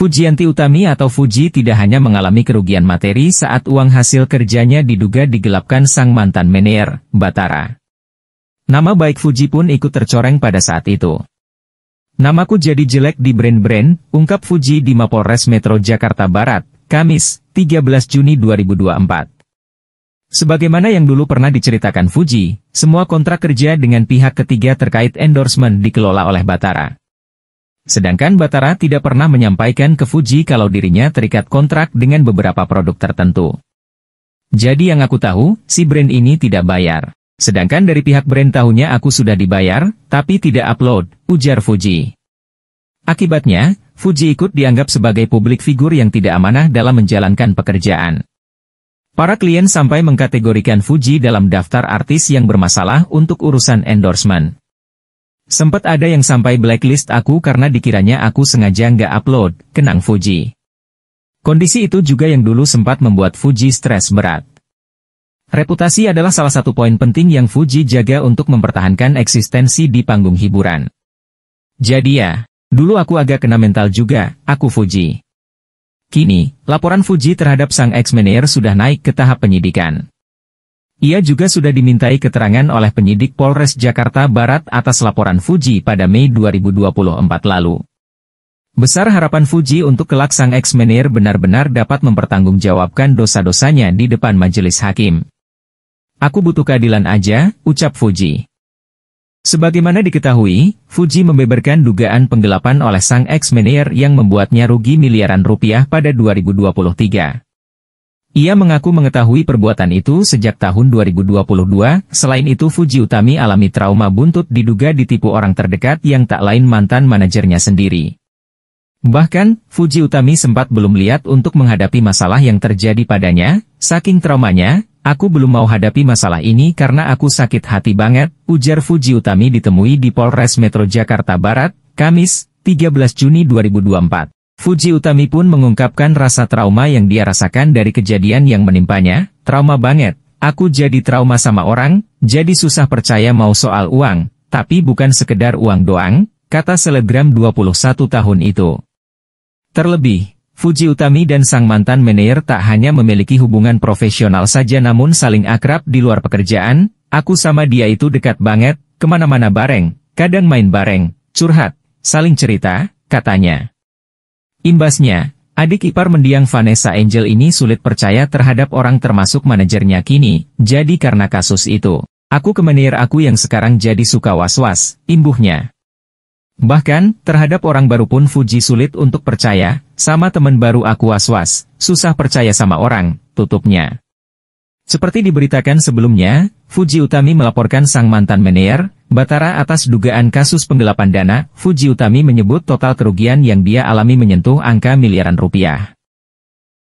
Fujianti Utami atau Fuji tidak hanya mengalami kerugian materi saat uang hasil kerjanya diduga digelapkan sang mantan manajer, Batara. Nama baik Fuji pun ikut tercoreng pada saat itu. Namaku jadi jelek di brand-brand, ungkap Fuji di Mapolres Metro Jakarta Barat, Kamis, 13 Juni 2024. Sebagaimana yang dulu pernah diceritakan Fuji, semua kontrak kerja dengan pihak ketiga terkait endorsement dikelola oleh Batara. Sedangkan Batara tidak pernah menyampaikan ke Fuji kalau dirinya terikat kontrak dengan beberapa produk tertentu. Jadi yang aku tahu, si brand ini tidak bayar. Sedangkan dari pihak brand tahunya aku sudah dibayar, tapi tidak upload, ujar Fuji. Akibatnya, Fuji ikut dianggap sebagai publik figur yang tidak amanah dalam menjalankan pekerjaan. Para klien sampai mengkategorikan Fuji dalam daftar artis yang bermasalah untuk urusan endorsement. Sempat ada yang sampai blacklist aku karena dikiranya aku sengaja nggak upload, kenang Fuji. Kondisi itu juga yang dulu sempat membuat Fuji stres berat. Reputasi adalah salah satu poin penting yang Fuji jaga untuk mempertahankan eksistensi di panggung hiburan. Jadi ya, dulu aku agak kena mental juga, aku Fuji. Kini, laporan Fuji terhadap sang ex-manager sudah naik ke tahap penyidikan. Ia juga sudah dimintai keterangan oleh penyidik Polres Jakarta Barat atas laporan Fuji pada Mei 2024 lalu. Besar harapan Fuji untuk kelak sang ex-menir benar-benar dapat mempertanggungjawabkan dosa-dosanya di depan majelis hakim. Aku butuh keadilan aja, ucap Fuji. Sebagaimana diketahui, Fuji membeberkan dugaan penggelapan oleh sang ex-menir yang membuatnya rugi miliaran rupiah pada 2023. Ia mengaku mengetahui perbuatan itu sejak tahun 2022, selain itu Fuji Utami alami trauma buntut diduga ditipu orang terdekat yang tak lain mantan manajernya sendiri. Bahkan, Fuji Utami sempat belum lihat untuk menghadapi masalah yang terjadi padanya, saking traumanya, aku belum mau hadapi masalah ini karena aku sakit hati banget, ujar Fuji Utami ditemui di Polres Metro Jakarta Barat, Kamis, 13 Juni 2024. Fuji Utami pun mengungkapkan rasa trauma yang dia rasakan dari kejadian yang menimpanya, trauma banget, aku jadi trauma sama orang, jadi susah percaya mau soal uang, tapi bukan sekedar uang doang, kata selebgram 21 tahun itu. Terlebih, Fuji Utami dan sang mantan manajer tak hanya memiliki hubungan profesional saja namun saling akrab di luar pekerjaan, aku sama dia itu dekat banget, kemana-mana bareng, kadang main bareng, curhat, saling cerita, katanya. Imbasnya, adik ipar mendiang Vanessa Angel ini sulit percaya terhadap orang termasuk manajernya kini, jadi karena kasus itu. Aku ke manajer aku yang sekarang jadi suka was-was, imbuhnya. Bahkan, terhadap orang baru pun Fuji sulit untuk percaya, sama teman baru aku was-was, susah percaya sama orang, tutupnya. Seperti diberitakan sebelumnya, Fuji Utami melaporkan sang mantan manajer, Batara atas dugaan kasus penggelapan dana, Fuji Utami menyebut total kerugian yang dia alami menyentuh angka miliaran rupiah.